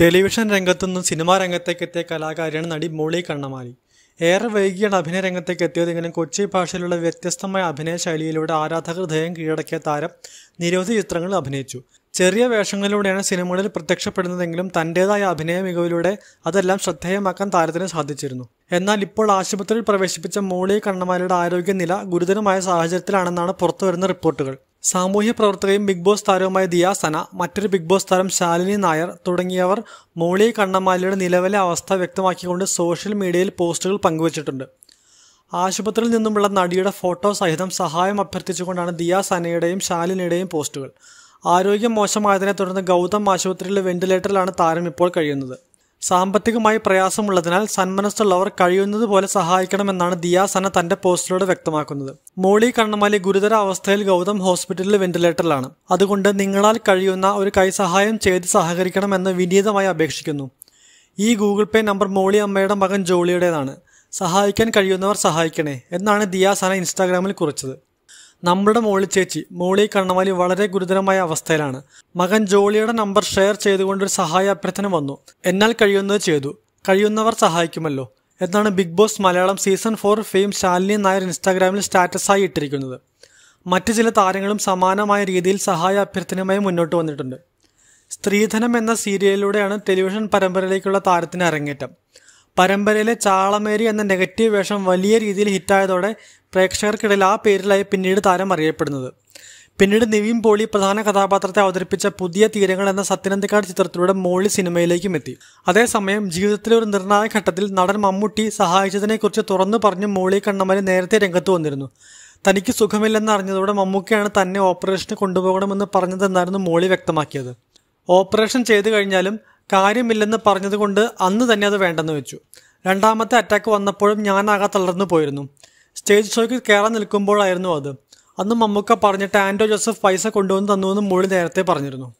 television രംഗത്തുനിന്നും cinema രംഗത്തേക്ക് എത്തിയ കലാകാരിയാണ് നടി മോളി കണ്ണമാലി ഏറെ വൈകിയാണ് അഭിനയ രംഗത്തേക്ക് എത്തിയതെങ്കിലും കൊച്ചി ഭാഷയിലുള്ള വ്യത്യസ്തമായ അഭിനയ ശൈലിയിലൂടെ ആരാധകർ ഹൃദയം കീഴടക്കിയ താരം നിരവധി ചിത്രങ്ങൾ അഭിനയിച്ചു ചെറിയ വേഷങ്ങളിലൂടെയാണ് സിനിമകളിൽ പ്രത്യക്ഷപ്പെടുന്നതെങ്കിലും തൻ്റേതായ അഭിനയ മികവിലൂടെ അതെല്ലാം ശ്രദ്ധേയമാക്കാൻ താരത്തിന് സാധിച്ചിരുന്നു എന്നാൽ ഇപ്പോൾ ആശുപത്രിയിൽ പ്രവേശിപ്പിച്ച മോളി കണ്ണമാലിയുടെ ആരോഗ്യനില ഗുരുതരമായ സാഹചര്യത്തിലാണെന്നാണ് പുറത്തുവരുന്ന റിപ്പോർട്ടുകൾ സാമൂഹ്യ പ്രവർത്തകയും ബിഗ് ബോസ് താരവുമായ ദിയാസന മറ്റൊരു ബിഗ് ബോസ് താരം ശാലിനി നായർ തുടങ്ങിയവർ മോളി കണ്ണമാലിയുടെ നിലവിലെ അവസ്ഥ വ്യക്തമാക്കിക്കൊണ്ട് സോഷ്യൽ മീഡിയയിൽ പോസ്റ്റുകൾ പങ്കുവച്ചിട്ടുണ്ട് ആശുപത്രിയിൽ നിന്നുമുള്ള നടിയുടെ ഫോട്ടോ സഹിതം സഹായം അഭ്യർത്ഥിച്ചുകൊണ്ടാണ് ദിയാസനയുടെയും ശാലിനിയുടെയും പോസ്റ്റുകൾ ആരോഗ്യം മോശമായതിനെ തുടർന്ന് ഗൗതം ആശുപത്രിയിലെ വെന്റിലേറ്ററിലാണ് താരം ഇപ്പോൾ കഴിയുന്നത് സാമ്പത്തികമായി പ്രയാസമുള്ളതിനാൽ സന്മനസ്സുള്ളവർ കഴിയുന്നത് പോലെ സഹായിക്കണമെന്നാണ് ദിയാസന തന്റെ പോസ്റ്റിലൂടെ വ്യക്തമാക്കുന്നത് മോളി കണ്ണമാലി ഗുരുതര അവസ്ഥയിൽ ഗൗതം ഹോസ്പിറ്റലിൽ വെന്റിലേറ്ററിലാണ് അതുകൊണ്ട് നിങ്ങളാൽ കഴിയുന്ന ഒരു കൈസഹായം ചെയ്ത് സഹകരിക്കണമെന്ന് വിനീതമായി അപേക്ഷിക്കുന്നു ഈ ഗൂഗിൾ പേ നമ്പർ മോളി അമ്മയുടെ മകൻ ജോളിയുടേതാണ് സഹായിക്കാൻ കഴിയുന്നവർ സഹായിക്കണേ എന്നാണ് ദിയാസന ഇൻസ്റ്റാഗ്രാമിൽ കുറിച്ചത് നമ്മുടെ മോളി ചേച്ചി മോളി കണ്ണമാലി വളരെ ഗുരുതരമായ അവസ്ഥയിലാണ് മകൻ ജോളിയുടെ നമ്പർ ഷെയർ ചെയ്തുകൊണ്ട് ഒരു സഹായ അഭ്യർത്ഥന വന്നു എന്നാൽ കഴിയുന്നത് ചെയ്തു കഴിയുന്നവർ സഹായിക്കുമല്ലോ എന്നാണ് Big Boss Malayalam season four fame Shalini Nair ഇൻസ്റ്റാഗ്രാമിൽ സ്റ്റാറ്റസായി ഇട്ടിരിക്കുന്നത് മറ്റ് ചില താരങ്ങളും സമാനമായ രീതിയിൽ സഹായ അഭ്യർത്ഥനയുമായി മുന്നോട്ട് വന്നിട്ടുണ്ട് സ്ത്രീധനം എന്ന സീരിയലിലൂടെയാണ് ടെലിവിഷൻ പരമ്പരയിലേക്കുള്ള താരത്തിന് അരങ്ങേറ്റം പരമ്പരയിലെ ചാളമേരി എന്ന നെഗറ്റീവ് വേഷം വലിയ രീതിയിൽ ഹിറ്റായതോടെ പ്രേക്ഷകർക്കിടയിൽ ആ പേരിലായി പിന്നീട് താരം അറിയപ്പെടുന്നത് പിന്നീട് നിവിൻ പോളി പ്രധാന കഥാപാത്രത്തെ അവതരിപ്പിച്ച പുതിയ തീരങ്ങൾ എന്ന സത്യനന്ദിക്കാട് ചിത്രത്തിലൂടെ മോളി സിനിമയിലേക്കും എത്തി അതേസമയം ജീവിതത്തിലെ ഒരു നിർണായക ഘട്ടത്തിൽ നടൻ മമ്മൂട്ടി സഹായിച്ചതിനെക്കുറിച്ച് തുറന്നു പറഞ്ഞ് മോളി കണ്ണമല നേരത്തെ രംഗത്ത് വന്നിരുന്നു തനിക്ക് സുഖമില്ലെന്ന് അറിഞ്ഞതോടെ മമ്മൂക്കയാണ് തന്നെ ഓപ്പറേഷന് കൊണ്ടുപോകണമെന്ന് പറഞ്ഞതെന്നായിരുന്നു മോളി വ്യക്തമാക്കിയത് ഓപ്പറേഷൻ ചെയ്തു കഴിഞ്ഞാലും കാര്യമില്ലെന്ന് പറഞ്ഞതുകൊണ്ട് അന്ന് തന്നെ അത് വേണ്ടെന്ന് വെച്ചു രണ്ടാമത്തെ അറ്റാക്ക് വന്നപ്പോഴും ഞാനാകെ തളർന്നു പോയിരുന്നു സ്റ്റേജ് ഷോയ്ക്ക് കയറാൻ നിൽക്കുമ്പോഴായിരുന്നു അത് അന്ന് മമ്മൂക്ക പറഞ്ഞിട്ട് ആൻഡോ ജോസഫ് പൈസ കൊണ്ടുവന്ന് തന്നുവെന്ന് മൊഴി നേരത്തെ പറഞ്ഞിരുന്നു